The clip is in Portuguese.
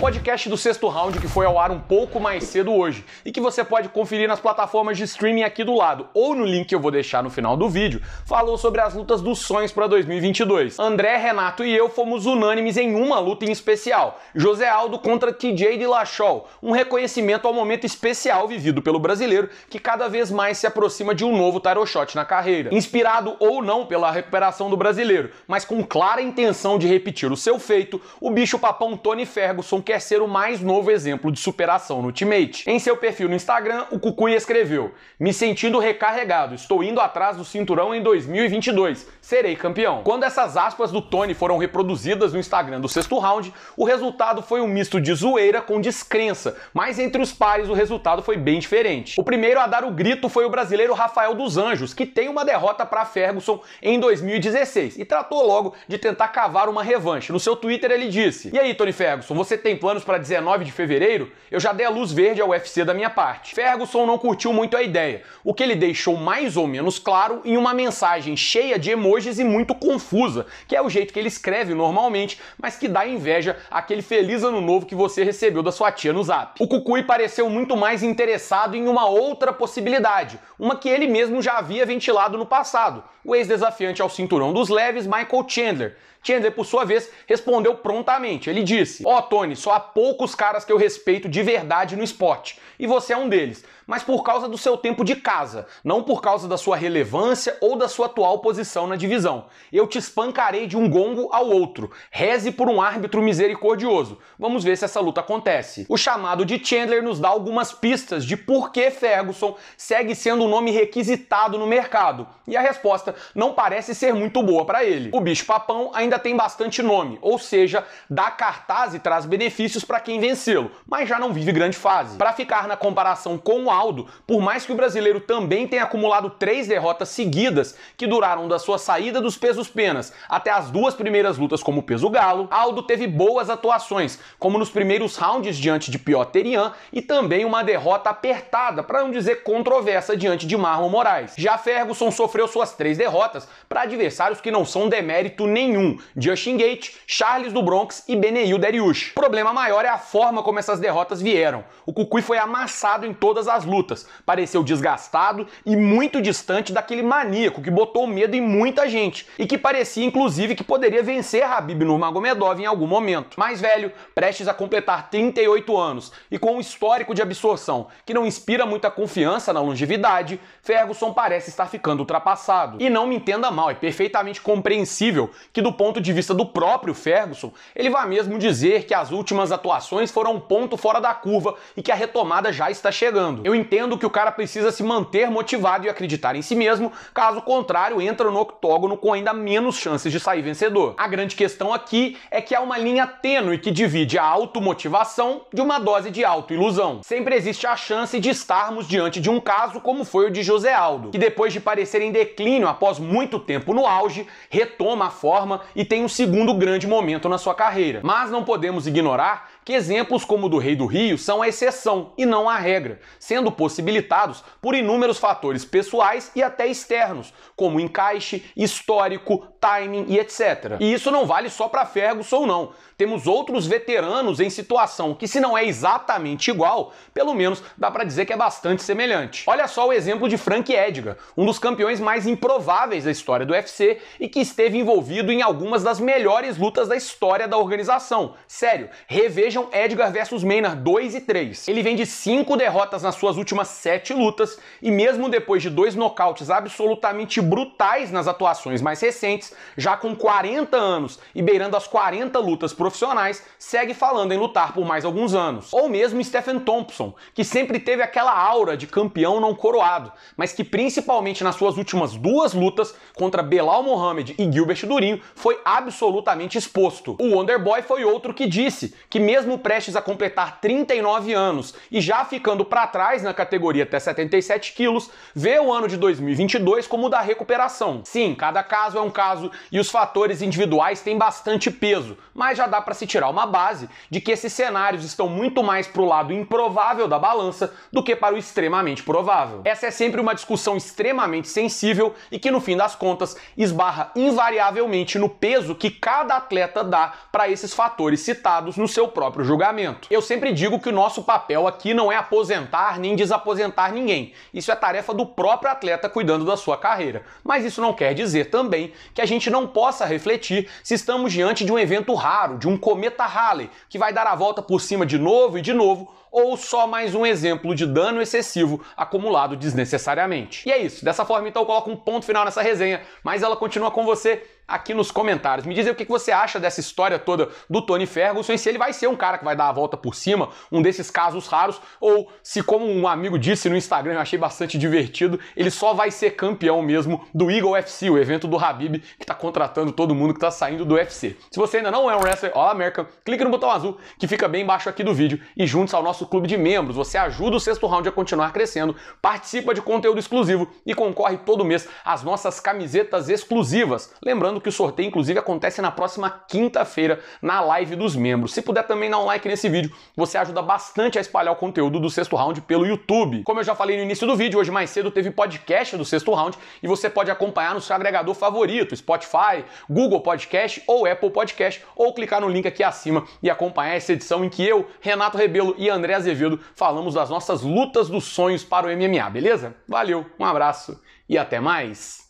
podcast do sexto round que foi ao ar um pouco mais cedo hoje e que você pode conferir nas plataformas de streaming aqui do lado ou no link que eu vou deixar no final do vídeo, falou sobre as lutas dos sonhos para 2022. André, Renato e eu fomos unânimes em uma luta em especial: José Aldo contra TJ Dillashaw, um reconhecimento ao momento especial vivido pelo brasileiro que cada vez mais se aproxima de um novo tarot shot na carreira. Inspirado ou não pela recuperação do brasileiro, mas com clara intenção de repetir o seu feito, o bicho papão Tony Ferguson quer ser o mais novo exemplo de superação no teammate. Em seu perfil no Instagram, o Cucuia escreveu: Me sentindo recarregado, estou indo atrás do cinturão em 2022, serei campeão. Quando essas aspas do Tony foram reproduzidas no Instagram do sexto round, o resultado foi um misto de zoeira com descrença, mas entre os pares o resultado foi bem diferente. O primeiro a dar o grito foi o brasileiro Rafael dos Anjos, que tem uma derrota para Ferguson em 2016 e tratou logo de tentar cavar uma revanche. No seu Twitter ele disse: E aí, Tony Ferguson, você tem planos para 19 de fevereiro, eu já dei a luz verde ao UFC da minha parte. Ferguson não curtiu muito a ideia, o que ele deixou mais ou menos claro em uma mensagem cheia de emojis e muito confusa, que é o jeito que ele escreve normalmente, mas que dá inveja àquele feliz ano novo que você recebeu da sua tia no zap. O Cucui pareceu muito mais interessado em uma outra possibilidade, uma que ele mesmo já havia ventilado no passado, o ex-desafiante ao cinturão dos leves Michael Chandler. Chandler, por sua vez, respondeu prontamente. Ele disse: Ó, oh, Tony, só há poucos caras que eu respeito de verdade no esporte. E você é um deles mas por causa do seu tempo de casa, não por causa da sua relevância ou da sua atual posição na divisão. Eu te espancarei de um gongo ao outro. Reze por um árbitro misericordioso. Vamos ver se essa luta acontece. O chamado de Chandler nos dá algumas pistas de por que Ferguson segue sendo um nome requisitado no mercado, e a resposta não parece ser muito boa para ele. O bicho papão ainda tem bastante nome, ou seja, dá cartaz e traz benefícios para quem vencê-lo, mas já não vive grande fase. Para ficar na comparação com o Aldo, por mais que o brasileiro também tenha acumulado três derrotas seguidas que duraram da sua saída dos pesos penas até as duas primeiras lutas como peso galo, Aldo teve boas atuações, como nos primeiros rounds diante de Piotr Ian e também uma derrota apertada, para não dizer controversa, diante de Marlon Moraes. Já Ferguson sofreu suas três derrotas para adversários que não são demérito nenhum, Justin Gate, Charles do Bronx e Beneil Dariush. O problema maior é a forma como essas derrotas vieram. O Cucuí foi amassado em todas as lutas. Pareceu desgastado e muito distante daquele maníaco que botou medo em muita gente e que parecia inclusive que poderia vencer Habib Nurmagomedov em algum momento. Mais velho, prestes a completar 38 anos e com um histórico de absorção que não inspira muita confiança na longevidade, Ferguson parece estar ficando ultrapassado. E não me entenda mal, é perfeitamente compreensível que do ponto de vista do próprio Ferguson, ele vá mesmo dizer que as últimas atuações foram um ponto fora da curva e que a retomada já está chegando. Eu eu entendo que o cara precisa se manter motivado e acreditar em si mesmo, caso contrário, entra no octógono com ainda menos chances de sair vencedor. A grande questão aqui é que há uma linha tênue que divide a automotivação de uma dose de autoilusão. Sempre existe a chance de estarmos diante de um caso como foi o de José Aldo, que depois de parecer em declínio após muito tempo no auge, retoma a forma e tem um segundo grande momento na sua carreira. Mas não podemos ignorar que exemplos como o do Rei do Rio são a exceção e não a regra, sendo possibilitados por inúmeros fatores pessoais e até externos, como encaixe, histórico, timing e etc. E isso não vale só para Ferguson não. Temos outros veteranos em situação que se não é exatamente igual, pelo menos dá para dizer que é bastante semelhante. Olha só o exemplo de Frank Edgar, um dos campeões mais improváveis da história do UFC e que esteve envolvido em algumas das melhores lutas da história da organização. Sério, reveja sejam Edgar versus Maynard 2 e 3. Ele vem de 5 derrotas nas suas últimas 7 lutas e mesmo depois de dois nocautes absolutamente brutais nas atuações mais recentes, já com 40 anos e beirando as 40 lutas profissionais, segue falando em lutar por mais alguns anos. Ou mesmo Stephen Thompson, que sempre teve aquela aura de campeão não coroado, mas que principalmente nas suas últimas duas lutas contra Belal Mohamed e Gilbert Durinho foi absolutamente exposto. O Wonderboy foi outro que disse que mesmo mesmo prestes a completar 39 anos e já ficando para trás na categoria até 77 quilos, vê o ano de 2022 como o da recuperação. Sim, cada caso é um caso e os fatores individuais têm bastante peso, mas já dá para se tirar uma base de que esses cenários estão muito mais para o lado improvável da balança do que para o extremamente provável. Essa é sempre uma discussão extremamente sensível e que no fim das contas esbarra invariavelmente no peso que cada atleta dá para esses fatores citados no seu próprio próprio julgamento. Eu sempre digo que o nosso papel aqui não é aposentar nem desaposentar ninguém. Isso é tarefa do próprio atleta cuidando da sua carreira. Mas isso não quer dizer também que a gente não possa refletir se estamos diante de um evento raro, de um cometa Halley, que vai dar a volta por cima de novo e de novo, ou só mais um exemplo de dano excessivo acumulado desnecessariamente. E é isso. Dessa forma, então, eu coloco um ponto final nessa resenha, mas ela continua com você aqui nos comentários. Me diz aí o que você acha dessa história toda do Tony Ferguson e se ele vai ser um cara que vai dar a volta por cima, um desses casos raros, ou se, como um amigo disse no Instagram, eu achei bastante divertido, ele só vai ser campeão mesmo do Eagle FC, o evento do Habib, que tá contratando todo mundo que tá saindo do UFC. Se você ainda não é um wrestler All American, clique no botão azul que fica bem embaixo aqui do vídeo e junte-se ao nosso clube de membros. Você ajuda o sexto round a continuar crescendo, participa de conteúdo exclusivo e concorre todo mês às nossas camisetas exclusivas. Lembrando Lembrando que o sorteio, inclusive, acontece na próxima quinta-feira, na live dos membros. Se puder também dar um like nesse vídeo, você ajuda bastante a espalhar o conteúdo do sexto round pelo YouTube. Como eu já falei no início do vídeo, hoje mais cedo teve podcast do sexto round e você pode acompanhar no seu agregador favorito, Spotify, Google Podcast ou Apple Podcast, ou clicar no link aqui acima e acompanhar essa edição em que eu, Renato Rebelo e André Azevedo falamos das nossas lutas dos sonhos para o MMA, beleza? Valeu, um abraço e até mais!